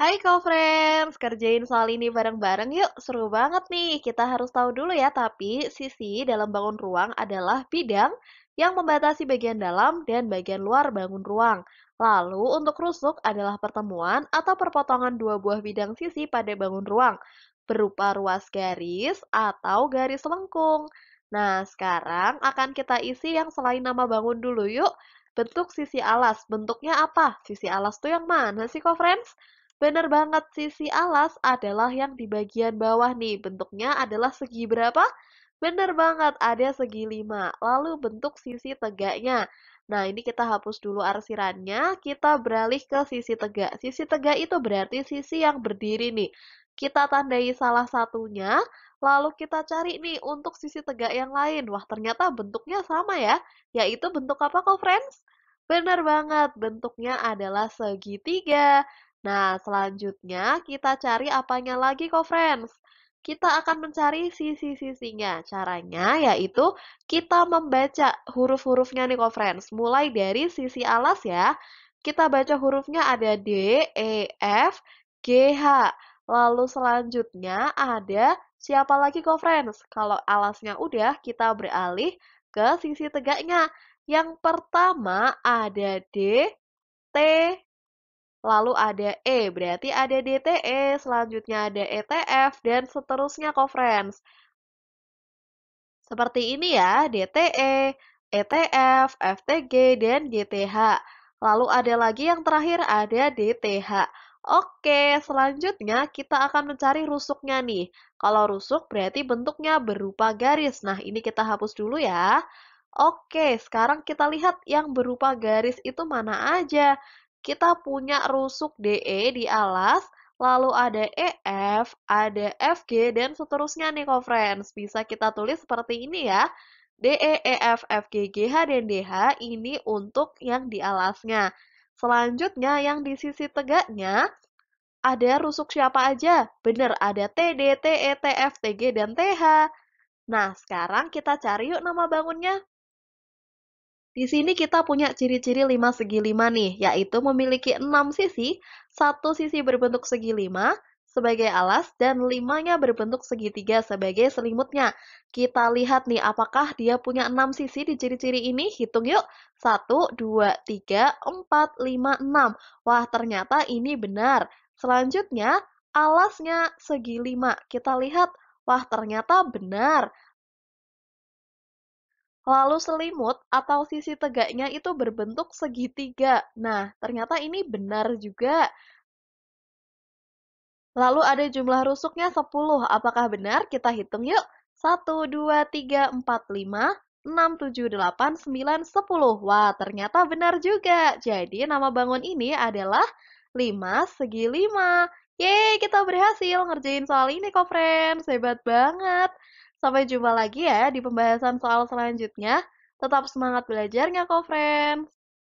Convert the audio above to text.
Hai call friends kerjain soal ini bareng-bareng yuk, seru banget nih. Kita harus tahu dulu ya, tapi sisi dalam bangun ruang adalah bidang yang membatasi bagian dalam dan bagian luar bangun ruang. Lalu untuk rusuk adalah pertemuan atau perpotongan dua buah bidang sisi pada bangun ruang, berupa ruas garis atau garis lengkung. Nah, sekarang akan kita isi yang selain nama bangun dulu yuk. Bentuk sisi alas, bentuknya apa? Sisi alas tuh yang mana sih kok, friends? Bener banget, sisi alas adalah yang di bagian bawah nih. Bentuknya adalah segi berapa? Bener banget, ada segi 5. Lalu bentuk sisi tegaknya. Nah, ini kita hapus dulu arsirannya. Kita beralih ke sisi tegak. Sisi tegak itu berarti sisi yang berdiri nih. Kita tandai salah satunya, lalu kita cari nih untuk sisi tegak yang lain. Wah, ternyata bentuknya sama ya, yaitu bentuk apa kok, friends? Benar banget, bentuknya adalah segitiga. Nah, selanjutnya kita cari apanya lagi kok, friends? Kita akan mencari sisi-sisinya. Caranya yaitu kita membaca huruf-hurufnya nih kok, friends. Mulai dari sisi alas ya. Kita baca hurufnya ada D, E, F, G, H. Lalu selanjutnya ada siapa lagi kok, friends? Kalau alasnya udah, kita beralih ke sisi tegaknya. Yang pertama ada D, T, lalu ada E, berarti ada DTE, selanjutnya ada ETF, dan seterusnya friends. Seperti ini ya, DTE, ETF, FTG, dan GTH. Lalu ada lagi yang terakhir ada DTH. Oke, selanjutnya kita akan mencari rusuknya nih. Kalau rusuk berarti bentuknya berupa garis. Nah, ini kita hapus dulu ya. Oke, sekarang kita lihat yang berupa garis itu mana aja kita punya rusuk DE di alas, lalu ada EF, ada FG, dan seterusnya nih, friends. Bisa kita tulis seperti ini ya. DE, EF, FG, GH, dan DH ini untuk yang di alasnya. Selanjutnya, yang di sisi tegaknya, ada rusuk siapa aja? Bener, ada TD, TE, TF, TG, dan TH. Nah, sekarang kita cari yuk nama bangunnya. Di sini kita punya ciri-ciri 5 segi 5 nih, yaitu memiliki 6 sisi, 1 sisi berbentuk segi 5 sebagai alas dan 5-nya berbentuk segi 3 sebagai selimutnya. Kita lihat nih apakah dia punya 6 sisi di ciri-ciri ini. Hitung yuk. 1, 2, 3, 4, 5, 6. Wah, ternyata ini benar. Selanjutnya, alasnya segi 5. Kita lihat. Wah, ternyata benar. Lalu selimut atau sisi tegaknya itu berbentuk segitiga. Nah, ternyata ini benar juga. Lalu ada jumlah rusuknya 10. Apakah benar? Kita hitung yuk. 1, 2, 3, 4, 5, 6, 7, 8, 9, 10. Wah, ternyata benar juga. Jadi, nama bangun ini adalah 5 segi 5. Yeay, kita berhasil ngerjain soal ini kok, friends. Hebat banget. Sampai jumpa lagi ya di pembahasan soal selanjutnya. Tetap semangat belajarnya kok, friends?